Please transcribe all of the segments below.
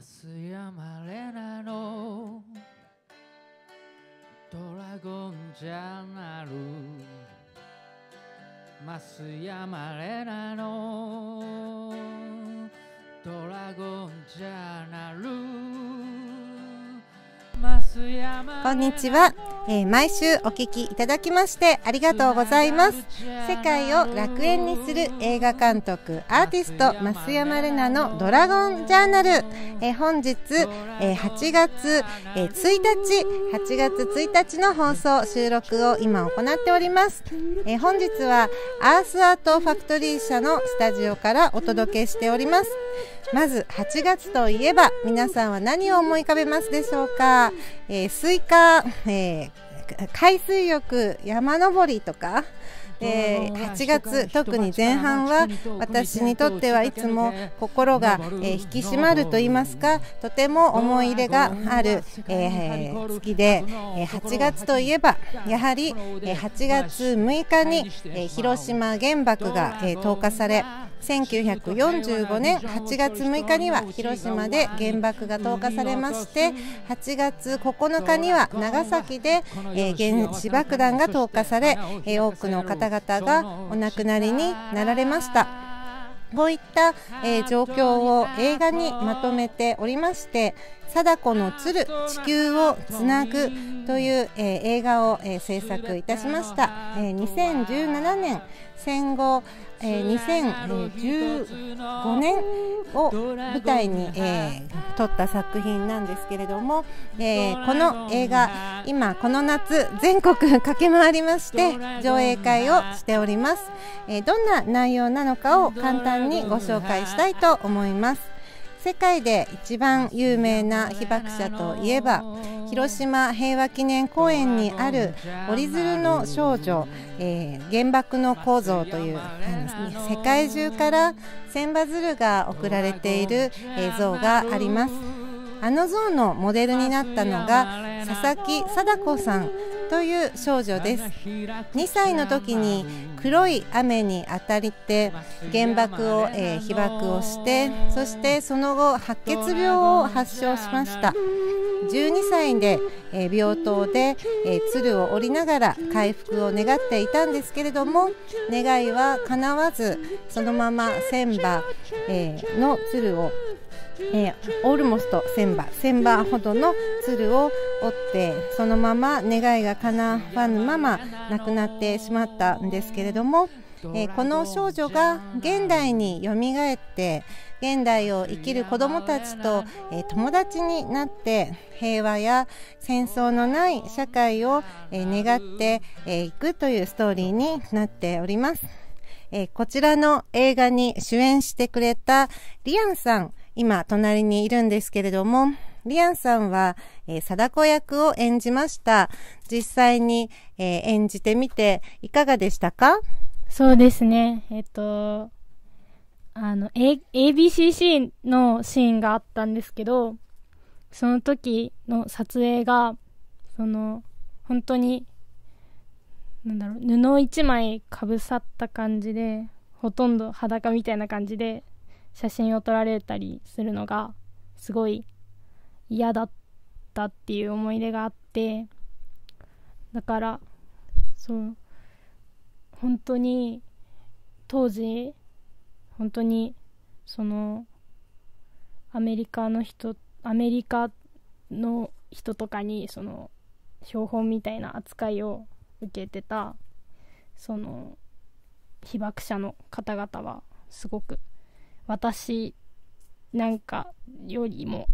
増山玲奈のドラゴンジャーナル増山玲奈のドラゴンジャーナルこんにちはえー、毎週お聞きいただきましてありがとうございます世界を楽園にする映画監督アーティスト増山玲奈の「ドラゴンジャーナル」えー、本日、えー、8月、え1日8月1日の放送収録を今行っております、え本日はアースアートファクトリー社のスタジオからお届けしておりますまず8月といえば皆さんは何を思い浮かべますでしょうか、えー、スイカ、えー、海水浴山登りとかえー、8月特に前半は私にとってはいつも心が、え引き締まると言いますかとても思い入れがある、え月で、え8月といえばやはり、え8月6日に、え広島原爆が、え投下され1945年8月6日には広島で原爆が投下されまして8月9日には長崎で、え原子爆弾が投下され、え多くの方方々がお亡くなりになられました。こういった、えー、状況を映画にまとめておりまして「貞子の鶴地球をつなぐ」という、えー、映画を、えー、制作いたしました、え2017年戦後、えー、2015年を舞台に、えー、撮った作品なんですけれども、えー、この映画今この夏全国駆け回りまして上映会をしております、えー、どんな内容なのかを簡単にご紹介したいと思います世界で一番有名な被爆者といえば広島平和記念公園にある折り鶴の少女、えー、原爆の構造という、世界中から千羽鶴が贈られている、映像がありますあの像のモデルになったのが佐々木貞子さんという少女です2歳の時に黒い雨に当たりて原爆を、えー、被爆をしてそしてその後白血病を発症しました12歳で、えー、病棟で、えー、鶴を折りながら回復を願っていたんですけれども願いは叶わずそのまま千場えー、の鶴をえー、オルモスト千0 0 0羽羽ほどの鶴を折ってそのまま願いが叶わぬまま亡くなってしまったんですけれども、えー、この少女が現代によみがえって現代を生きる子どもたちと、えー、友達になって平和や戦争のない社会を、えー、願ってい、えー、くというストーリーになっております。えー、こちらの映画に主演してくれたリアンさん今、隣にいるんですけれども、リアンさんは、えー、貞子役を演じました。実際に、えー、演じてみて、いかがでしたかそうですね。えっと、あの、A、ABCC のシーンがあったんですけど、その時の撮影が、その、本当に、なんだろう、布一枚かぶさった感じで、ほとんど裸みたいな感じで、写真を撮られたりするのがすごい嫌だったっていう思い出があってだからそう本当に当時本当にそのアメリカの人アメリカの人とかにその標本みたいな扱いを受けてたその被爆者の方々はすごく私なんかよりも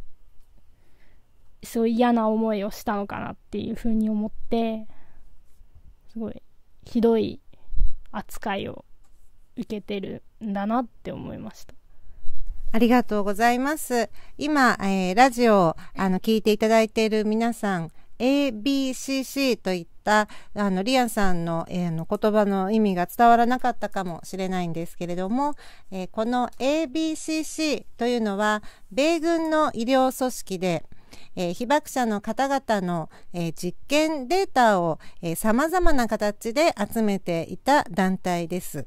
すごい嫌な思いをしたのかなっていうふうに思ってすごいひどい扱いを受けてるんだなって思いました。ありがとうございます。今、えー、ラジオ、あの、聞いていただいている皆さん、ABCC といったあのリアンさんの,、えー、の言葉の意味が伝わらなかったかもしれないんですけれども、えー、この ABCC というのは米軍の医療組織でえー、被爆者の方々の、えー、実験データをさまざまな形で集めていた団体です。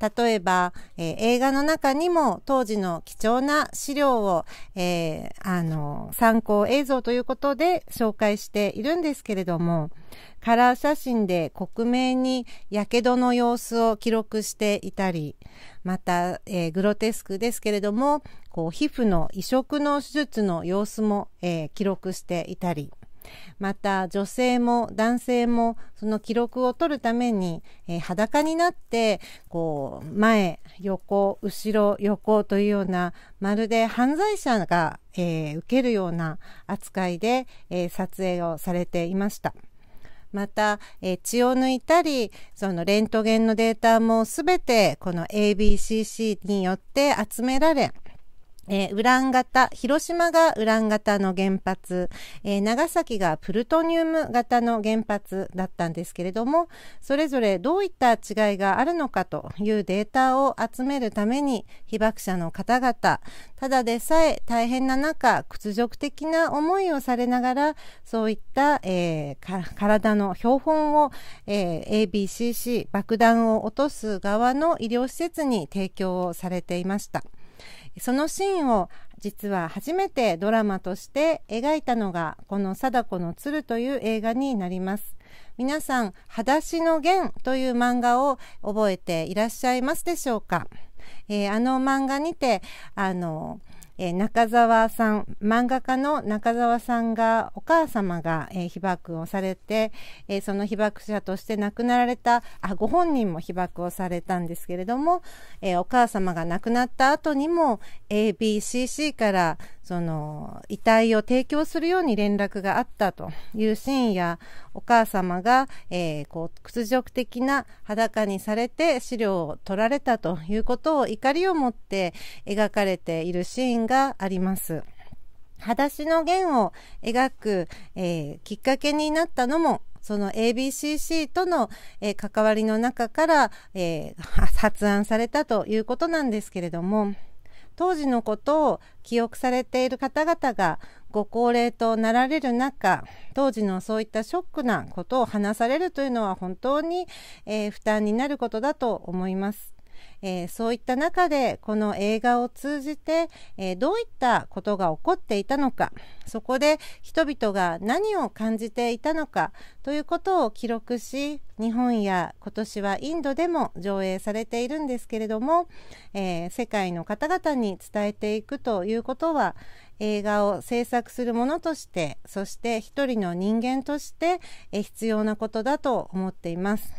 例えば、えー、映画の中にも当時の貴重な資料を、えー、あの、参考映像ということで紹介しているんですけれども、カラー写真で克明に火傷の様子を記録していたり、また、えー、グロテスクですけれども、こう皮膚の移植の手術の様子も、え記録していたり、また女性も男性もその記録を取るために、えー、裸になってこう前横後ろ横というようなまるで犯罪者が、えー、受けるような扱いで、えー、撮影をされていました。また、えー、血を抜いたりそのレントゲンのデータも全てこの ABCC によって集められえー、ウラン型、広島がウラン型の原発、えー、長崎がプルトニウム型の原発だったんですけれども、それぞれどういった違いがあるのかというデータを集めるために、被爆者の方々、ただでさえ大変な中、屈辱的な思いをされながら、そういった、えー、体の標本を、え ABCC 爆弾を落とす側の医療施設に提供をされていました。そのシーンを実は初めてドラマとして描いたのがこの「貞子の鶴」という映画になります。皆さん「裸足の弦」という漫画を覚えていらっしゃいますでしょうか、えー、あの漫画にてあのえー、中澤さん、漫画家の中澤さんが、お母様が、えー、被爆をされて、えー、その被爆者として亡くなられた、あ、ご本人も被爆をされたんですけれども、えお母様が亡くなった後にも、ABCC から、その、遺体を提供するように連絡があったというシーンや、お母様が、えー、こう屈辱的な裸にされて資料を取られたということを怒りを持って描かれているシーンがあります。裸足の弦を描く、えー、きっかけになったのもその ABCC との、えー、関わりの中から、えー、発案されたということなんですけれども当時のことを記憶されている方々がご高齢となられる中当時のそういったショックなことを話されるというのは本当に、えー、負担になることだと思います。えー、そういった中でこの映画を通じて、えー、どういったことが起こっていたのかそこで人々が何を感じていたのかということを記録し日本や今年はインドでも上映されているんですけれども、えー、世界の方々に伝えていくということは、映画を制作するものとしてそして一人の人間として必要なことだと思っています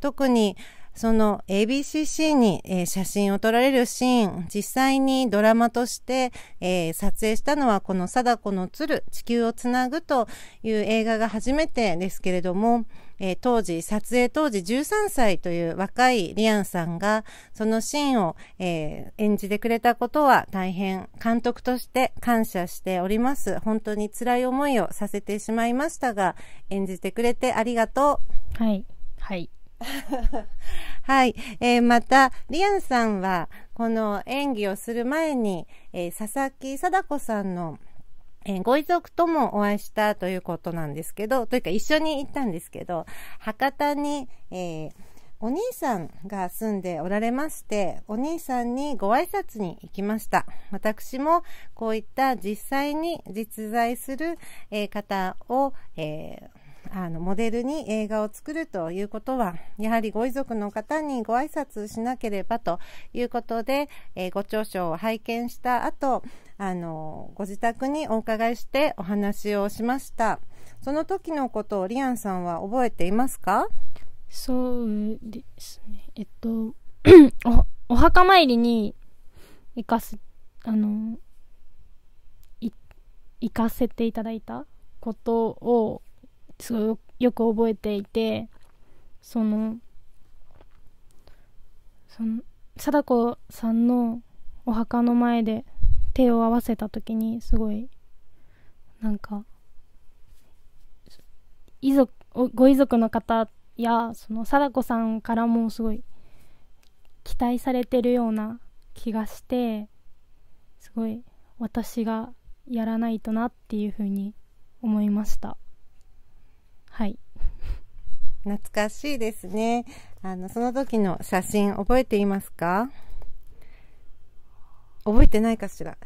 特にその ABCC に、え写真を撮られるシーン、実際にドラマとして、え撮影したのはこの貞子の鶴、地球をつなぐという映画が初めてですけれども、えー、当時、撮影当時13歳という若いリアンさんが、そのシーンを、えー、演じてくれたことは大変監督として感謝しております。本当に辛い思いをさせてしまいましたが、演じてくれてありがとう。はい。はい。はい。えー、また、リアンさんは、この演技をする前に、えー、佐々木貞子さんのえー、ご遺族ともお会いしたということなんですけど、というか一緒に行ったんですけど、博多に、えー、お兄さんが住んでおられまして、お兄さんにご挨拶に行きました。私もこういった実際に実在する、え方を、えあのモデルに映画を作るということはやはりご遺族の方にご挨拶しなければということで、えー、ご著書を拝見した後、あの、ご自宅にお伺いしてお話をしました。その時のことをリアンさんは覚えていますかそうですね。えっと、お、お墓参りに行かせ、あの、行かせていただいたことを、すごいよく覚えていて、その、その、貞子さんのお墓の前で手を合わせた時にすごいなんか遺族ご遺族の方やその貞子さんからもすごい期待されてるような気がしてすごい私がやらないとなっていうふうに思いましたはい懐かしいですねあのその時の写真覚えていますか覚えてないかしら。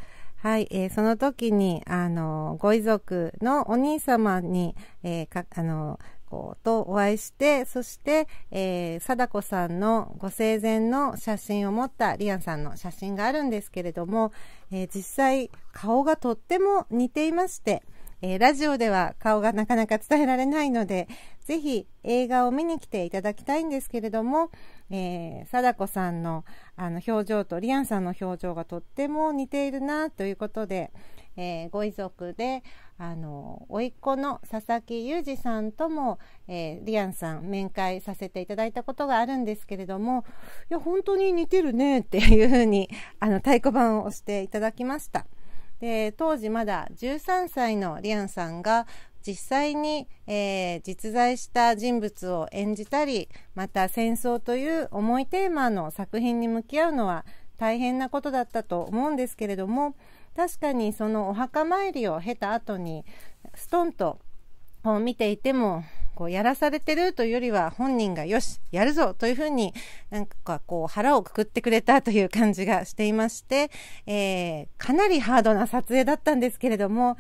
はい、えー、その時に、あの、ご遺族のお兄様に、えー、か、あの、こう、とお会いして、そして、えー、貞子さんのご生前の写真を持ったリアンさんの写真があるんですけれども、えー、実際、顔がとっても似ていまして、えー、ラジオでは顔がなかなか伝えられないので、ぜひ映画を見に来ていただきたいんですけれども、えー、貞子さんのあの表情とリアンさんの表情がとっても似ているなということで、えー、ご遺族で、あの、甥っ子の佐々木裕二さんとも、えー、リアンさん面会させていただいたことがあるんですけれども、いや、本当に似てるねっていうふうに、あの、太鼓判を押していただきました。で当時まだ13歳のリアンさんが実際に、えー、実在した人物を演じたりまた戦争という重いテーマの作品に向き合うのは大変なことだったと思うんですけれども確かにそのお墓参りを経た後にストンと見ていてもこうやらされてるというよりは本人がよしやるぞというふうになんかこう腹をくくってくれたという感じがしていまして、えー、かなりハードな撮影だったんですけれども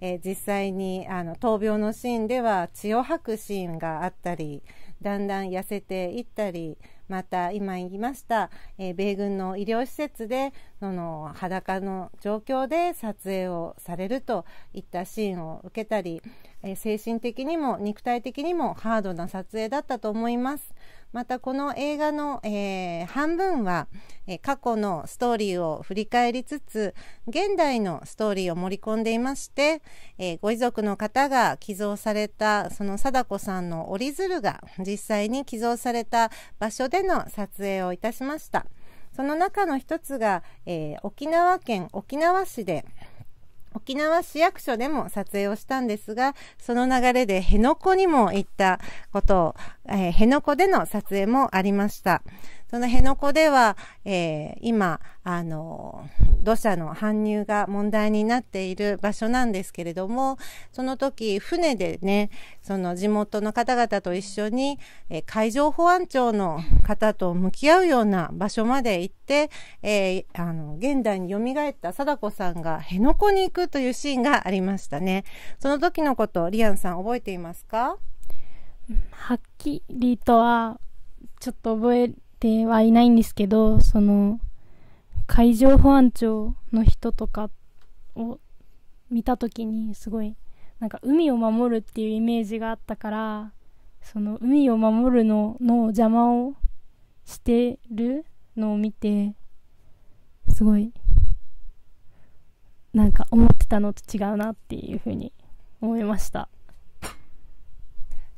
えー、実際にあの闘病のシーンでは血を吐くシーンがあったりだんだん痩せていったりまた今言いました、えー、米軍の医療施設での裸の状況で撮影をされるといったシーンを受けたり、えー、精神的にも肉体的にもハードな撮影だったと思います。またこの映画の、えー、半分は、えー、過去のストーリーを振り返りつつ現代のストーリーを盛り込んでいまして、えー、ご遺族の方が寄贈されたその貞子さんの折り鶴が実際に寄贈された場所での撮影をいたしました。その中の一つが、えー、沖縄県沖縄市で沖縄市役所でも撮影をしたんですが、その流れで辺野古にも行ったことを、えー、辺野古での撮影もありました。その辺野古では、えー、今、あの、土砂の搬入が問題になっている場所なんですけれども、その時、船でね、その地元の方々と一緒に、えー、海上保安庁の方と向き合うような場所まで行って、えー、あの、現代に蘇った貞子さんが辺野古に行くというシーンがありましたね。その時のこと、リアンさん覚えていますかはっきりとは、ちょっと覚えてはいないんですけど、その、海上保安庁の人とかを見た時にすごい、なんか海を守るっていうイメージがあったから、その海を守るのの邪魔をしてるのを見て、すごい、なんか思ってたのと違うなっていうふうに思いました。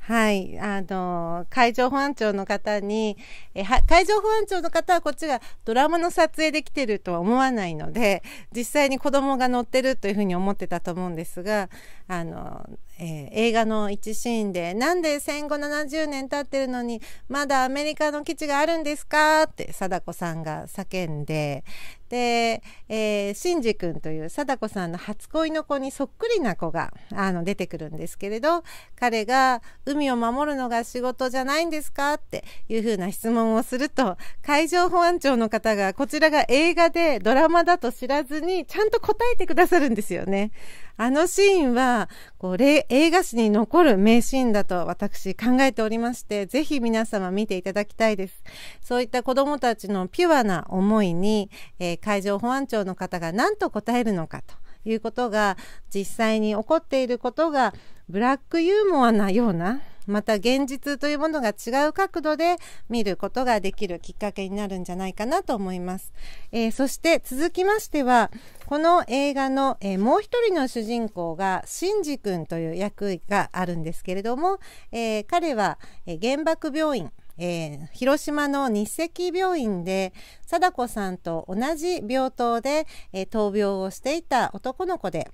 はい、あの、海上保安庁の方に、えは海上保安庁の方はこっちがドラマの撮影できてるとは思わないので、実際に子供が乗ってるというふうに思ってたと思うんですが、あの、えー、映画の一シーンで、なんで戦後70年経ってるのに、まだアメリカの基地があるんですかって、貞子さんが叫んで、で、えー、シンジ君という貞子さんの初恋の子にそっくりな子があの出てくるんですけれど彼が「海を守るのが仕事じゃないんですか?」っていうふうな質問をすると海上保安庁の方がこちらが映画でドラマだと知らずにちゃんと答えてくださるんですよね。あのシーンはこう映画史に残る名シーンだと私考えておりましてぜひ皆様見ていただきたいですそういった子供たちのピュアな思いに、えー、海上保安庁の方が何と答えるのかということが実際に起こっていることがブラックユーモアなようなまた現実というものが違う角度で見ることができるきっかけになるんじゃないかなと思います。えー、そして続きましては、この映画の、えー、もう一人の主人公が、シンジ君という役があるんですけれども、えー、彼は、え原爆病院、え広島の日赤病院で貞子さんと同じ病棟で、え闘病をしていた男の子で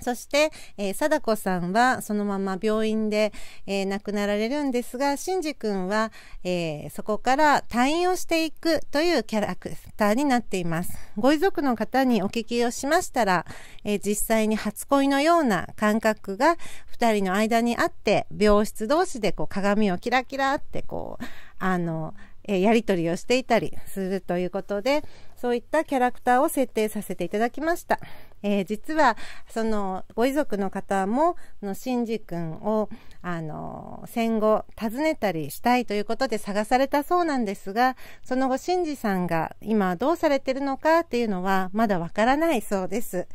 そして、えー、貞子さんはそのまま病院で、えー、亡くなられるんですが、ンジ君は、えー、そこから退院をしていくというキャラクターになっています。ご遺族の方にお聞きをしましたら、えー、実際に初恋のような感覚が二人の間にあって、病室同士でこう鏡をキラキラってこう、あの、えやり取りをしていたりするということで、そういったキャラクターを設定させていただきました。えー、実は、その、ご遺族の方も、の、シンジ君を、あの、戦後、訪ねたりしたいということで探されたそうなんですが、その後、シンジさんが今どうされてるのかっていうのは、まだわからないそうです。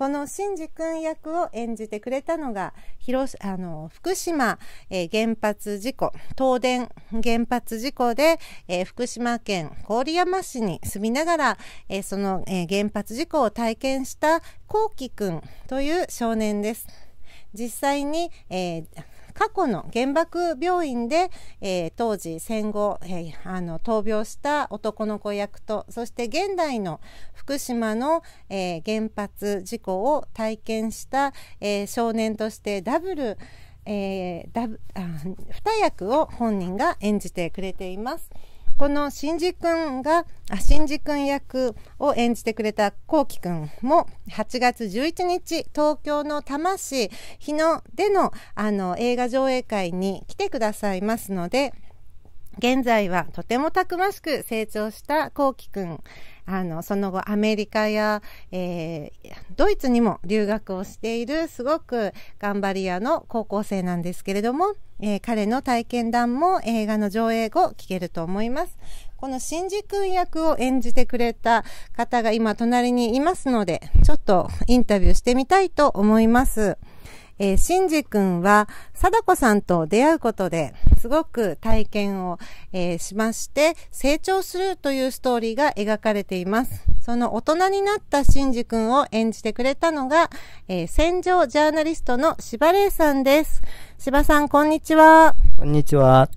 このシンジ君役を演じてくれたのが広あの福島、えー、原発事故東電原発事故で、えー、福島県郡山市に住みながら、えー、その、え原発事故を体験したこうきという少年です。実際に、えー、過去の原爆病院で、えー、当時戦後、えー、あの闘病した男の子役とそして現代の福島の、えー、原発事故を体験した、え少年としてダブル、えー、ダブあ2役を本人が演じてくれています。この新次君が新次君役を演じてくれたこうきくんも8月11日東京の多摩市日野でのあの映画上映会に来てくださいますので現在はとてもたくましく成長したこうきくんあの、その後アメリカや、えー、ドイツにも留学をしている、すごく頑張り屋の高校生なんですけれども、えー、彼の体験談も映画の上映後聞けると思います。この新次君役を演じてくれた方が今隣にいますので、ちょっとインタビューしてみたいと思います。えー、しんじくは、貞子さんと出会うことで、すごく体験を、えー、しまして、成長するというストーリーが描かれています。その大人になったシンジ君を演じてくれたのが、えー、戦場ジャーナリストのしばれさんです。しばさん、こんにちは。こんにちは。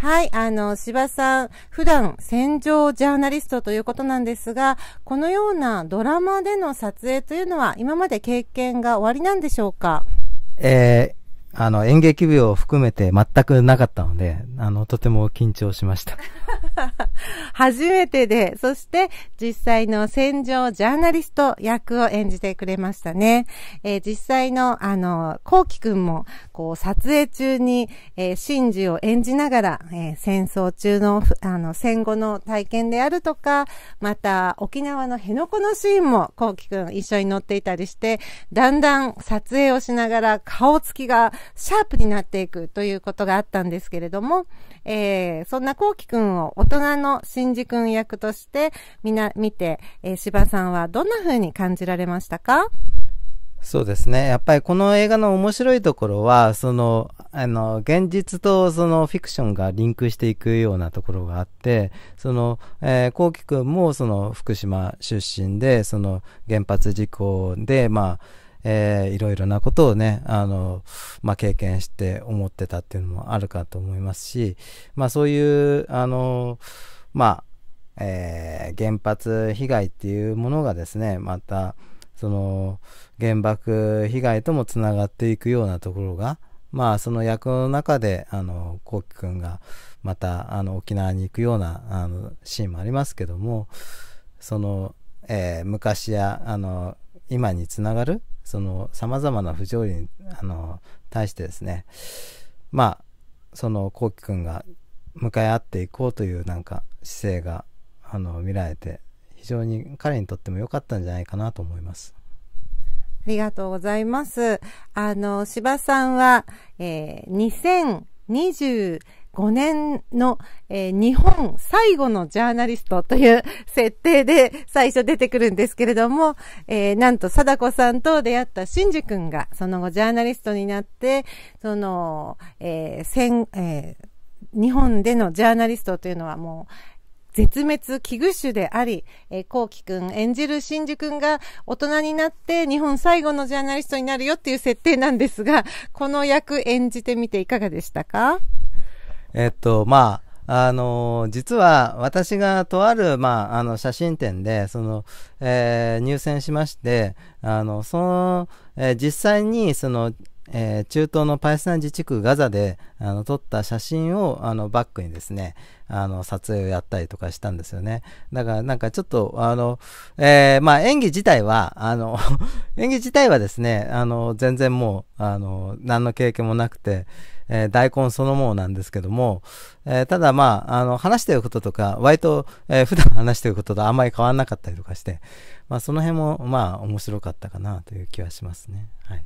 はい、あの、芝さん、普段戦場ジャーナリストということなんですが、このようなドラマでの撮影というのは今まで経験が終わりなんでしょうかえー、あの、演劇部を含めて全くなかったので、あの、とても緊張しました。初めてで、そして実際の戦場ジャーナリスト役を演じてくれましたね。えー、実際の、あの、こうきくんもこう、撮影中に、えー、真珠を演じながら、えー、戦争中の、あの、戦後の体験であるとか、また、沖縄の辺野古のシーンも、こうきくん一緒に乗っていたりして、だんだん撮影をしながら顔つきがシャープになっていくということがあったんですけれども、えー、そんなこうきくんを大人の真珠くん役として、みな、見て、えー、芝さんはどんな風に感じられましたかそうですね。やっぱりこの映画の面白いところは、その、あの、現実とそのフィクションがリンクしていくようなところがあって、その、えー、こうきくんもその福島出身で、その原発事故で、まあ、えー、いろいろなことをね、あの、まあ、経験して思ってたっていうのもあるかと思いますし、まあ、そういう、あの、まあ、えー、原発被害っていうものがですね、また、その原爆被害ともつながっていくようなところが、まあ、その役の中で、あの、こうきくんが、また、あの、沖縄に行くような、あの、シーンもありますけども、その、えー、昔や、あの、今につながる、その、様々な不条理に、あの、対してですね、まあ、その、こうきくんが向かい合っていこうという、なんか、姿勢が、あの、見られて、常に彼にとっても良かったんじゃないかなと思います。ありがとうございます。あの、芝さんは、えー、2025年の、えー、日本最後のジャーナリストという設定で最初出てくるんですけれども、えー、なんと貞子さんと出会った真珠くんが、その後ジャーナリストになって、その、えー、戦、えー日本でのジャーナリストというのはもう、絶滅危惧種であり、えー、こうきくん演じる真珠くんが大人になって日本最後のジャーナリストになるよっていう設定なんですが、この役演じてみていかがでしたかえっと、まあ、あの、実は私がとある、まあ、あの、写真展で、その、えー、入選しまして、あの、その、えー、実際に、その、えー、中東のパレスチナ自治区ガザであの撮った写真をあのバックにですね、あの、撮影をやったりとかしたんですよね。だからなんかちょっと、あの、えー、まあ演技自体は、あの 演技自体はですね、あの、全然もう、あの、何の経験もなくて、えー、大根そのものなんですけども、えー、ただまあ、あの、話してることとか、割と、えー、普段話してることとあんまり変わんなかったりとかして、まあその辺も、まあ面白かったかなという気はしますね。はい。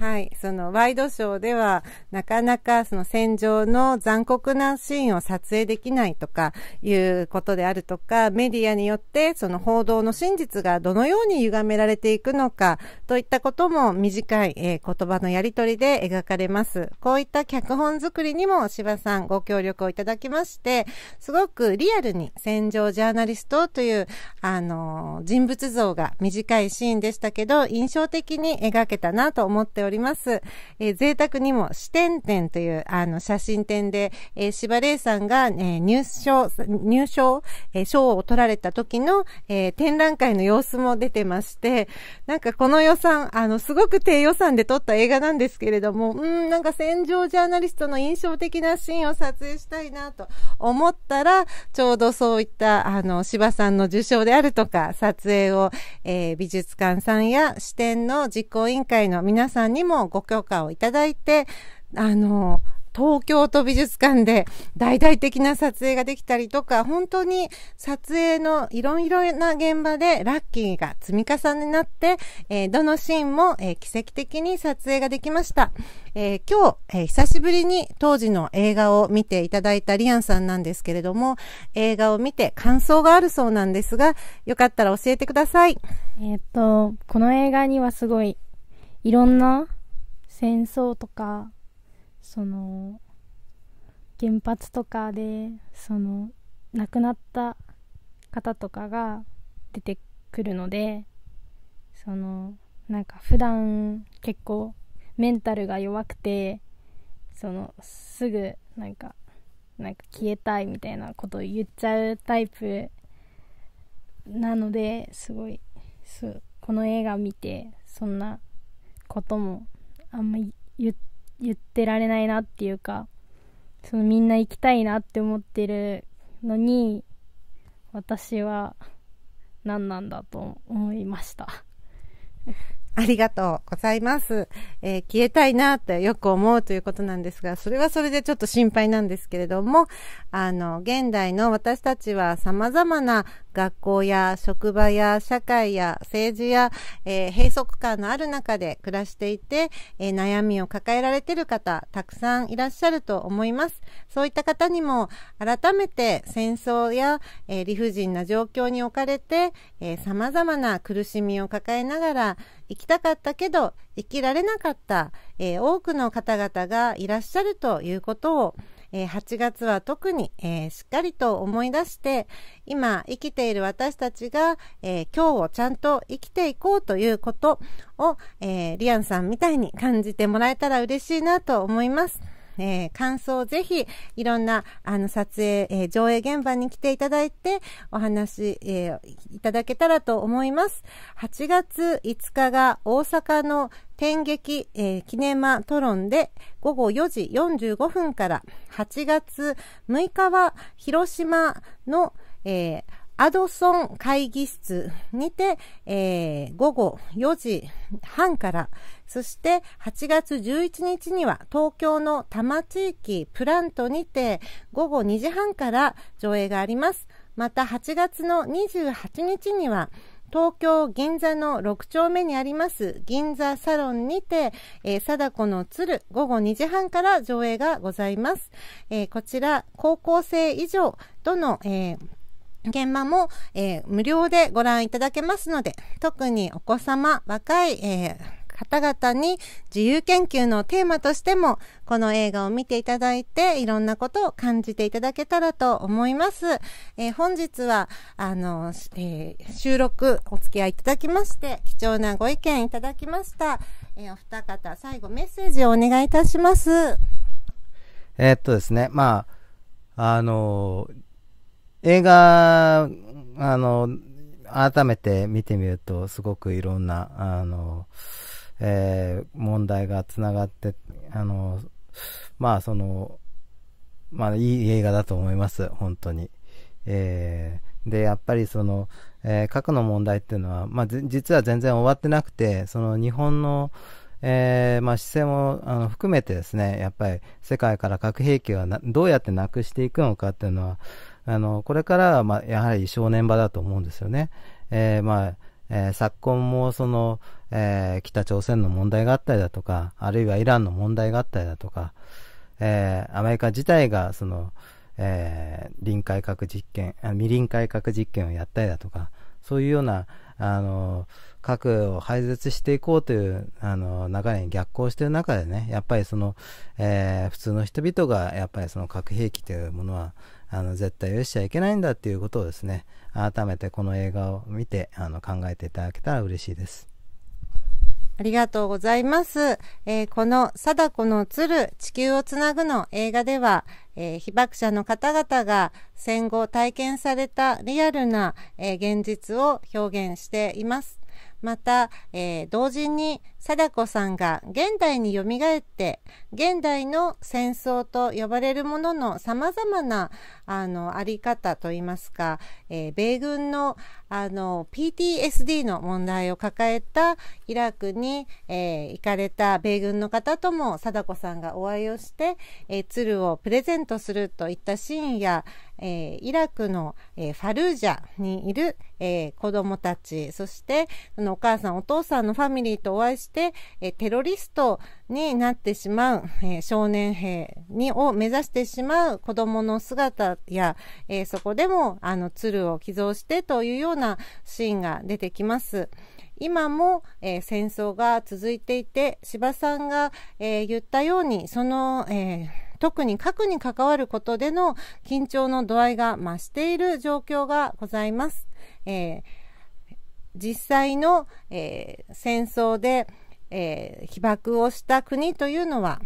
はい。そのワイドショーでは、なかなかその戦場の残酷なシーンを撮影できないとかいうことであるとか、メディアによってその報道の真実がどのように歪められていくのかといったことも短い、えー、言葉のやり取りで描かれます。こういった脚本作りにも芝さんご協力をいただきまして、すごくリアルに戦場ジャーナリストという、あのー、人物像が短いシーンでしたけど、印象的に描けたなと思っております。おります。えー、贅沢にも視点展というあの写真展で、えー、柴玲さんが、えー、入賞、入賞、えー、賞を取られた時の、えー、展覧会の様子も出てまして、なんかこの予算、あの、すごく低予算で撮った映画なんですけれども、うん、なんか戦場ジャーナリストの印象的なシーンを撮影したいなと思ったら、ちょうどそういった、あの、柴さんの受賞であるとか、撮影を、えー、美術館さんや支店の実行委員会の皆さんににもご許可をいただいて、あの、東京都美術館で大々的な撮影ができたりとか、本当に撮影のいろいろな現場でラッキーが積み重ねになって、えー、どのシーンも、えー、奇跡的に撮影ができました。えー、今日、え久しぶりに当時の映画を見ていただいたリアンさんなんですけれども、映画を見て感想があるそうなんですが、よかったら教えてください。えっと、この映画にはすごいいろんな戦争とかその原発とかでその亡くなった方とかが出てくるのでそのなんか普段結構メンタルが弱くてそのすぐなんかなんか消えたいみたいなことを言っちゃうタイプなのですごいこの映画見てそんなこともあんま言ってられないなっていうかそのみんな行きたいなって思ってるのに私は何なんだと思いましたありがとうございます。えー、消えたいなってよく思うということなんですが、それはそれでちょっと心配なんですけれども、あの、現代の私たちは様々な学校や職場や社会や政治や、えー、閉塞感のある中で暮らしていて、えー、悩みを抱えられている方、たくさんいらっしゃると思います。そういった方にも、改めて戦争や、えー、理不尽な状況に置かれて、え様々な苦しみを抱えながら、生きたかったけど、生きられなかった、え多くの方々がいらっしゃるということを、え8月は特に、えしっかりと思い出して今生きている私たちが、え今日をちゃんと生きていこうということを、えリアンさんみたいに感じてもらえたら嬉しいなと思います。えー、感想をぜひ、いろんな、あの、撮影、えー、上映現場に来ていただいて、お話、えー、いただけたらと思います。8月5日が大阪の天劇、えー、キネマトロンで午後4時45分から、8月6日は広島の、えー、アドソン会議室にて、えー、午後4時半から、そして8月11日には東京の多摩地域プラントにて午後2時半から上映があります。また8月の28日には東京銀座の6丁目にあります銀座サロンにて、えー、貞子の鶴午後2時半から上映がございます。えー、こちら高校生以上との、えー現場も、えー、無料でご覧いただけますので、特にお子様、若い、えー、方々に自由研究のテーマとしても、この映画を見ていただいて、いろんなことを感じていただけたらと思います。えー、本日は、あの、え収録お付き合いいただきまして、貴重なご意見いただきました。えお二方、最後メッセージをお願いいたします。えっとですね、まあ、あのー映画、あの、改めて見てみると、すごくいろんな、あの、えー、問題がつながって、あの、まあ、その、まあ、いい映画だと思います、本当に。えー、で、やっぱりその、えー、核の問題っていうのは、まあ、実は全然終わってなくて、その日本の、えー、まあ、姿勢もあの含めてですね、やっぱり世界から核兵器はどうやってなくしていくのかっていうのは、あの、これからは、まあ、やはり正念場だと思うんですよね。えー、まあ、えー、昨今もその、えー、北朝鮮の問題があったりだとか、あるいはイランの問題があったりだとか、えー、アメリカ自体がその、えー、臨海核実験あ、未臨海核実験をやったりだとか、そういうような、あの、核を廃絶していこうという、あの、流れに逆行している中でね、やっぱりその、えー、普通の人々が、やっぱりその核兵器というものは、あの絶対許しちゃいけないんだっていうことをですね改めてこの映画を見てあの考えていただけたら嬉しいです。ありがとうございます。えー、この貞子の鶴、地球をつなぐの映画では、えー、被爆者の方々が戦後体験されたリアルな、えー、現実を表現しています。また、え同時に貞子さんが現代によみがえって現代の戦争と呼ばれるものの様々なあのあり方といいますか、えー、米軍のあの PTSD の問題を抱えたイラクに、えー、行かれた米軍の方とも貞子さんがお会いをして、えー、鶴をプレゼントするといったシーンや、えー、イラクの、えー、ファルージャにいる、えー、子供たちそしてそのお母さんお父さんのファミリーとお会いしてしてえテロリストになってしまう、え少年兵にを目指してしまう子供の姿や、えそこでもあの鶴を寄贈してというようなシーンが出てきます。今も、えー、戦争が続いていて司さんが、えー、言ったようにその、えー、特に核に関わることでの緊張の度合いが増している状況がございます。えー実際の、えー、戦争で、えー、被爆をした国というのは、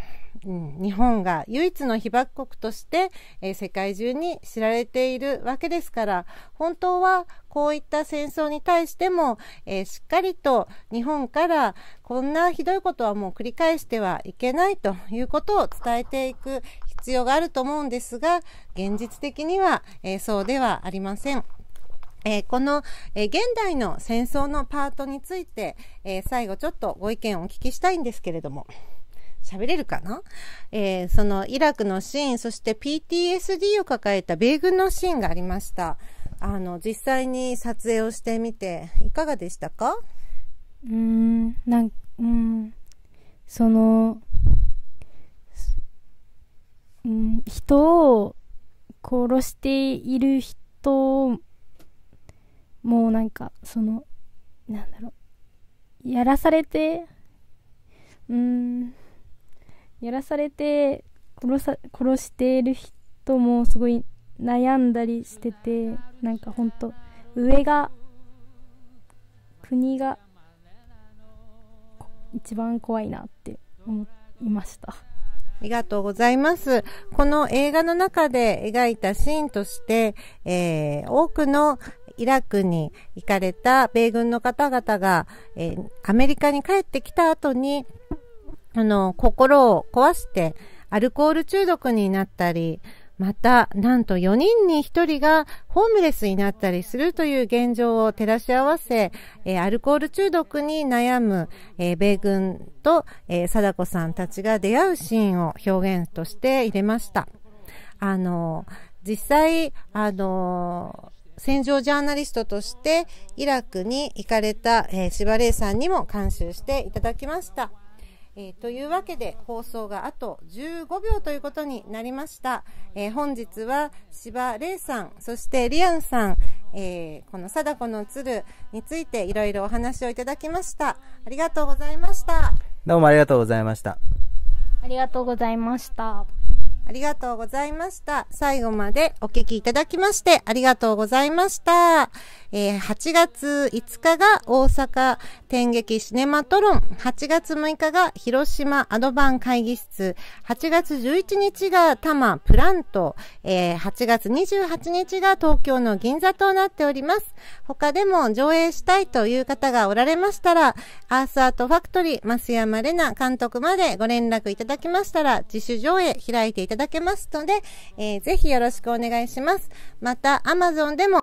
うん、日本が唯一の被爆国として、えー、世界中に知られているわけですから本当はこういった戦争に対しても、えー、しっかりと日本からこんなひどいことはもう繰り返してはいけないということを伝えていく必要があると思うんですが現実的には、えそうではありません。えー、この、えー、現代の戦争のパートについて、えー、最後ちょっとご意見をお聞きしたいんですけれども、喋れるかな、えそのイラクのシーン、そして PTSD を抱えた米軍のシーンがありました。あの、実際に撮影をしてみて、いかがでしたかうーん、なん、うん、その、うん、人を殺している人もうなんかそのなんだろうやらされてうんやらされて殺さ殺している人もすごい悩んだりしててなんかほんと上が国が一番怖いなって思いました。ありがとうございます。この映画の中で描いたシーンとして、えー、多くのイラクに行かれた米軍の方々が、えー、アメリカに帰ってきた後に、あの、心を壊して、アルコール中毒になったり、また、なんと4人に1人がホームレスになったりするという現状を照らし合わせ、えー、アルコール中毒に悩む、えー、米軍と、えー、貞子さんたちが出会うシーンを表現として入れました。あの、実際、あの、戦場ジャーナリストとしてイラクに行かれた、えー、シバさんにも監修していただきました。えー、というわけで放送があと15秒ということになりました。えー、本日は芝玲さん、そしてリアンさん、えー、この貞子の鶴についていろいろお話をいただきました。ありがとうございました。どうもありがとうございました。ありがとうございました。ありがとうございました。最後までお聞きいただきましてありがとうございました。えー、8月5日が大阪天劇シネマトロン、8月6日が広島アドバン会議室、8月11日が多摩プラント、えー、8月28日が東京の銀座となっております。他でも上映したいという方がおられましたら、アースアートファクトリー、増山玲奈監督までご連絡いただきましたら、自主上映開いていただきます。いただけますので、えー、ぜひよろしくお願いします。また、アマゾンでも